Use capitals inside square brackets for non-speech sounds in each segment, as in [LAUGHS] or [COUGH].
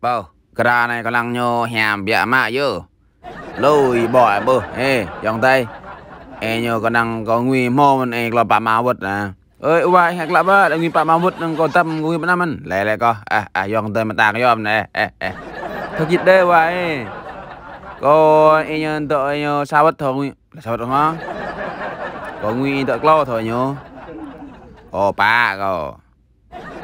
Bơ, cái này có lăng nhô hàm bịa mạ chứ. Lùi bỏ bơ, ê, dòng tay. Ê nhô có năng có nguy mô mình ê có bà mạ vật à. Ơi, ưu bài hạc lạ bơ, đã nguy bà mạ vật năng có tâm nguy bà mình. Lẹ lẹ co, à, à, dòng tay mà tạc dòng này, ê, ê. Thật dịch đê bà ê. Cô ê nhô tội nhô sao bất thôi, là sao bất không á. Có nguy tội lo thôi nhô. Ồ, bà, cô.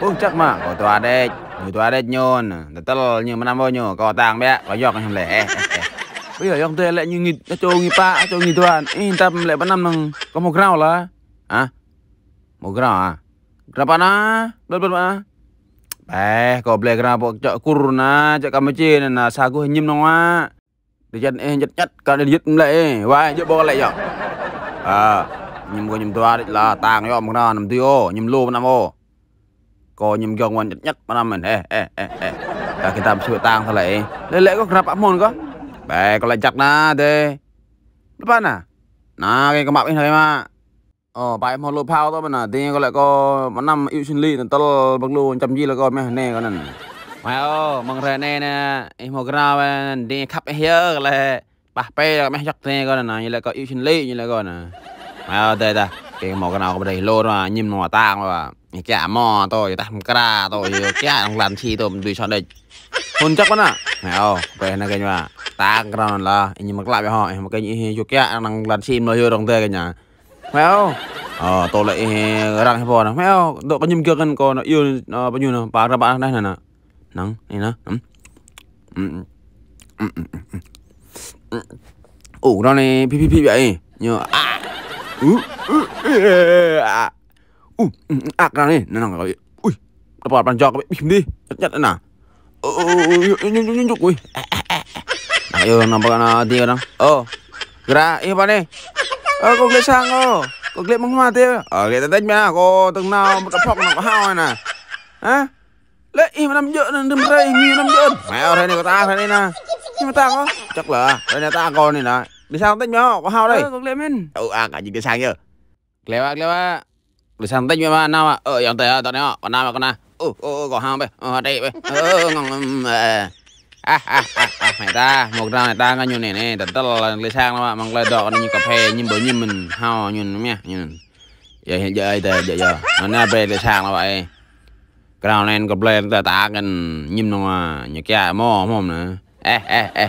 Ôi, chắc mà, có tòa đếch. Người tua đấy nhon, đã tớ lo nhiều mà năm bao nhiều, cò tàng bé, có giọt không lẽ. [LAUGHS] Bây giờ trong tê lại như nghịt, cho nghịt ba cho nghịt toàn in tâm lại bắt năm nằng, có một rau là, à, một rau à, rau pa na, đốt đốt pa. Bé, có ble rau bộ chợ cur na, chợ cam chi nên là sao cũng nhím nong á. Để chân em chặt chặt, cả để giết lại, vai giết bò lại giọt. À, ờ, nhím có nhím tua đấy là tàng cho một rau nằm tiêu, nhím lô năm ô. ក៏ខ្ញុំយកវ៉ាន់ញ៉ាត់មកណាមែនអេអេអេអេតែគេតាមជួយតាងថ្លៃលេលេក៏ក្រាប់អមុនក៏បែក៏លាច់ចាក់ណាទេលបានណាណាគេកំបាប់អីហើយមកអូបាយមកលោផៅទៅមិនណាទីក៏លេក៏មកណាំអ៊ីវស៊ីនលីទៅតលបឹងលូចាំជីលក៏មិនណែក៏ណាម៉ែអូមករ៉ែណែណាអ៊ីមកក្រៅទីខាប់អីយើក៏លេប៉ះពេលមិនចាក់ទេក៏ណាយលេក៏អ៊ីវស៊ីនលីយលេក៏ណាម៉ែអូទេតា cái mò cái nào bên đây lô ra nhím ta mà cái à mò tôi ta không ra tôi cả không làm chi tôi tùy chọn đây hôn chắc quá nè mẹ ô về nó cái nhà ta ra là nhưng mà lại với họ mà cái gì chụp cả đang làm chi mà vô đồng tê cái nhà mẹ ô ờ tôi lại ờ, răng hay bò nè mẹ ô độ bao nhiêu kia cân còn yêu nó ờ, bao nhiêu nè bà ra bạn đây này nè nắng ừ, ừ, ừ, này nè ủ đó này pi pi pi vậy như à Uh, ak na ni, nanang kayo. Uy, dapat pang jawab bihim di. Chat na. Oh, nyuk nyuk nyuk uy. Ayo nampak na di orang. Oh. Gra, ini apa ni? Oh, kau boleh sang oh. Kau boleh menghormati. Oh, kita tanya mana kau tengah nak berkepok nak hao na. Ha? Lệ im nằm dỡ nằm đâm ra im nằm dỡ. Mẹ ơi, này có ta thế này nè. Nhưng mà ta có chắc là đây là ta con này nè. Desang tanya apa hal dai? Kau klemen. Oh, ah anjing desang ya. Klewa klewa. Desang tanya apa nama? Oh, yang tanya tanya apa nama kena? Oh, oh, kau hang be. Oh, đây be. Oh, ngong. À, à, à, mày ta, một ra này ta có như này nè, tất là lấy sang lắm đó mang lời đỏ như cà phê, nhưng bởi như mình hao như nha, như giờ hiện giờ giờ giờ giờ, nó nè về lấy sang đó vậy, cái nào nên cà phê ta ta cần nhím nó mà, như kia mò mồm nữa, ê ê ê,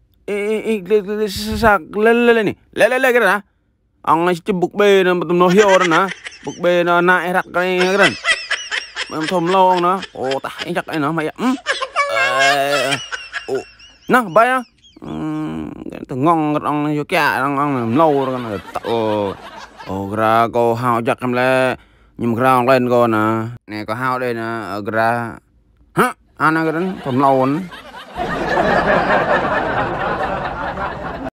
សាក់លេលេលេនេះលេលេលេគេណាអងជិះបុកបេនឹងទំនោះយោណាបុកបេណណាអេរ៉ាក់គេគេមិនធំឡងណាអូតាអេចាក់អេណាមកអូណាបាយទៅងងរងយោការងងលោរងអូអូក្រាកោហៅចាក់កំឡែខ្ញុំក្រងលេនកូនណានេះក៏ហៅដែរណាក្រាហ៎អានក្រិនកំឡូន